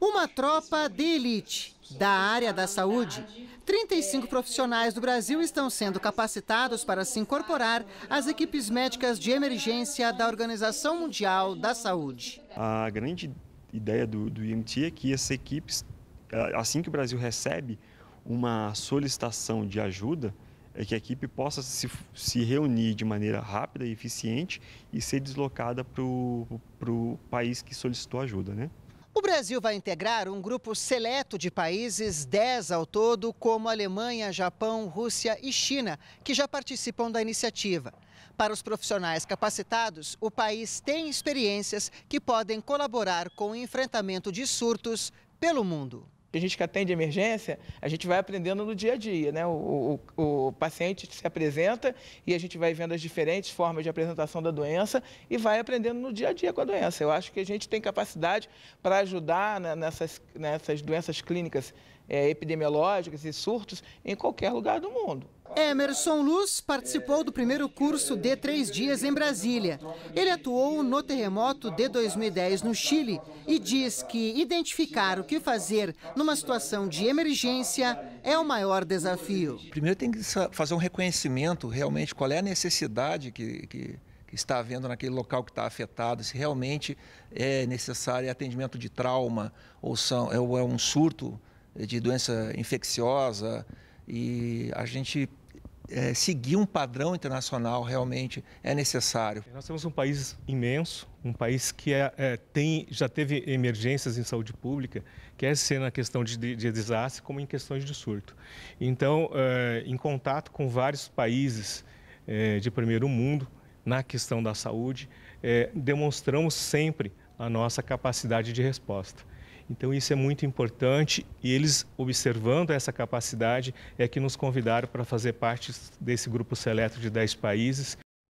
uma tropa de elite da área da saúde. 35 profissionais do Brasil estão sendo capacitados para se incorporar às equipes médicas de emergência da Organização Mundial da Saúde. A grande ideia do, do IMT é que essas equipes, assim que o Brasil recebe uma solicitação de ajuda, é que a equipe possa se, se reunir de maneira rápida e eficiente e ser deslocada para o país que solicitou ajuda. Né? O Brasil vai integrar um grupo seleto de países, 10 ao todo, como Alemanha, Japão, Rússia e China, que já participam da iniciativa. Para os profissionais capacitados, o país tem experiências que podem colaborar com o enfrentamento de surtos pelo mundo que a gente que atende emergência, a gente vai aprendendo no dia a dia, né? O, o, o, paciente se apresenta e a gente vai vendo as diferentes formas de apresentação da doença e vai aprendendo no dia a dia com a doença. Eu acho que a gente tem capacidade para ajudar né, nessas, nessas doenças clínicas é, epidemiológicas e surtos em qualquer lugar do mundo. Emerson Luz participou do primeiro curso de três dias em Brasília. Ele atuou no terremoto de 2010 no Chile e diz que identificar o que fazer numa situação de emergência é o maior desafio. Primeiro tem que fazer um reconhecimento realmente qual é a necessidade que, que que está havendo naquele local que está afetado, se realmente é necessário é atendimento de trauma ou, são, é, é um surto de doença infecciosa. E a gente é, seguir um padrão internacional realmente é necessário. Nós temos um país imenso, um país que é, é, tem, já teve emergências em saúde pública, quer é ser na questão de, de, de desastre como em questões de surto. Então, é, em contato com vários países é, de primeiro mundo na questão da saúde, demonstramos sempre a nossa capacidade de resposta. Então isso é muito importante e eles observando essa capacidade é que nos convidaram para fazer parte desse grupo seleto de 10 países